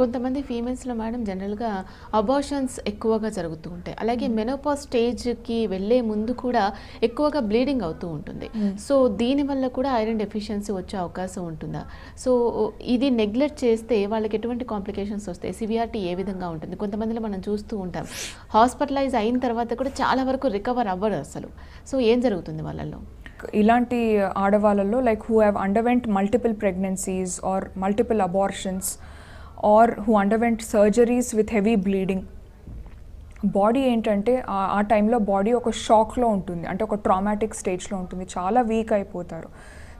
కొంతమంది ఫీమేల్స్లో మేడం జనరల్గా అబార్షన్స్ ఎక్కువగా జరుగుతూ ఉంటాయి అలాగే మెనోపాస్ స్టేజ్కి వెళ్ళే ముందు కూడా ఎక్కువగా బ్లీడింగ్ అవుతూ ఉంటుంది సో దీనివల్ల కూడా ఐరన్ డెఫిషియన్సీ వచ్చే అవకాశం ఉంటుందా సో ఇది నెగ్లెక్ట్ చేస్తే వాళ్ళకి ఎటువంటి కాంప్లికేషన్స్ వస్తాయి సివిఆర్టీ ఏ విధంగా ఉంటుంది కొంతమందిలో మనం చూస్తూ ఉంటాం హాస్పిటలైజ్ అయిన తర్వాత కూడా చాలా వరకు రికవర్ అవ్వరు అసలు సో ఏం జరుగుతుంది వాళ్ళల్లో ఇలాంటి ఆడవాళ్ళలో like who have underwent multiple pregnancies or multiple abortions or who underwent surgeries with heavy bleeding body ఏంటంటే ఆ టైంలో బాడీ ఒక షాక్లో ఉంటుంది అంటే ఒక ట్రామాటిక్ స్టేజ్లో ఉంటుంది చాలా వీక్ అయిపోతారు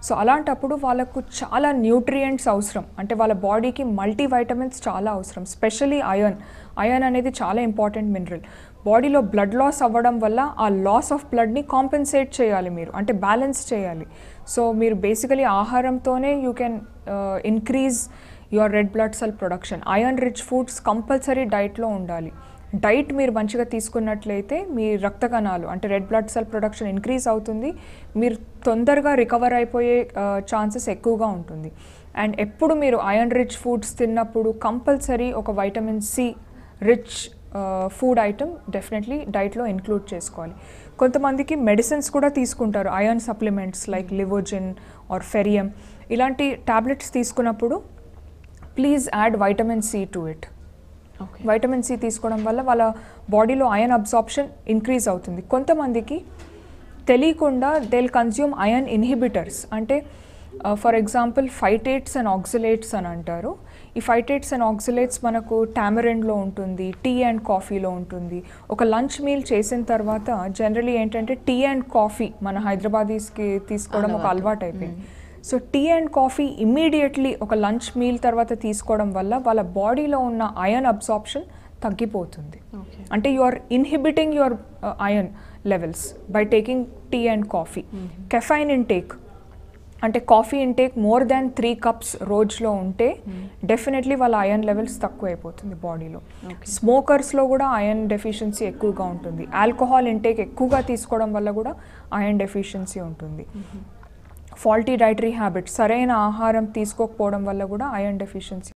సో అలాంటప్పుడు వాళ్ళకు చాలా న్యూట్రియంట్స్ అవసరం అంటే వాళ్ళ బాడీకి మల్టీ వైటమిన్స్ చాలా అవసరం స్పెషలీ అయర్న్ అయర్న్ అనేది చాలా ఇంపార్టెంట్ మినరల్ బాడీలో బ్లడ్ లాస్ అవ్వడం వల్ల ఆ లాస్ ఆఫ్ బ్లడ్ని కాంపెన్సేట్ చేయాలి మీరు అంటే బ్యాలెన్స్ చేయాలి సో మీరు బేసికలీ ఆహారంతోనే you can increase your red blood cell production iron rich foods compulsory డైట్లో ఉండాలి డైట్ మీరు మంచిగా తీసుకున్నట్లయితే మీ రక్త కణాలు అంటే red blood cell production increase అవుతుంది మీరు తొందరగా రికవర్ అయిపోయే ఛాన్సెస్ ఎక్కువగా ఉంటుంది అండ్ ఎప్పుడు మీరు ఐరన్ రిచ్ ఫుడ్స్ తిన్నప్పుడు కంపల్సరీ ఒక vitamin C rich food item definitely డైట్లో ఇంక్లూడ్ చేసుకోవాలి కొంతమందికి మెడిసిన్స్ కూడా తీసుకుంటారు iron supplements like Livogen or Ferium ఇలాంటి ట్యాబ్లెట్స్ తీసుకున్నప్పుడు please add vitamin C to it vitamin C తీసుకోవడం వల్ల వాళ్ళ బాడీలో అయన్ అబ్సార్ప్షన్ ఇంక్రీజ్ అవుతుంది కొంతమందికి తెలియకుండా దేల్ కన్జ్యూమ్ అయన్ ఇన్హిబిటర్స్ అంటే for example phytates and oxalates అని అంటారు ఈ ఫైటేట్స్ అండ్ ఆక్సిలేట్స్ మనకు టామరెండ్లో ఉంటుంది టీ అండ్ కాఫీలో ఉంటుంది ఒక లంచ్ మీల్ చేసిన తర్వాత జనరలీ ఏంటంటే టీ అండ్ కాఫీ మన హైదరాబాదీస్కి తీసుకోవడం ఒక అలవాటు అయిపోయింది so tea and coffee immediately ఒక లంచ్ మీల్ తర్వాత తీసుకోవడం వల్ల వాళ్ళ బాడీలో ఉన్న అయన్ అబ్సార్ప్షన్ తగ్గిపోతుంది అంటే you are inhibiting your iron levels by taking tea and coffee caffeine intake అంటే coffee intake more than three cups రోజులో ఉంటే డెఫినెట్లీ mm-hmm. వాళ్ళ అయన్ లెవెల్స్ తక్కువ అయిపోతుంది బాడీలో స్మోకర్స్లో కూడా అయన్ డెఫిషియన్సీ ఎక్కువగా ఉంటుంది ఆల్కహాల్ ఇంటేక్ ఎక్కువగా తీసుకోవడం వల్ల కూడా అయన్ డెఫిషియన్సీ ఉంటుంది mm-hmm. ఫాల్టీ డైటరీ హ్యాబిట్ సరైన ఆహారం తీసుకోకపోవడం వల్ల కూడా ఐరన్ డెఫిషియన్సీ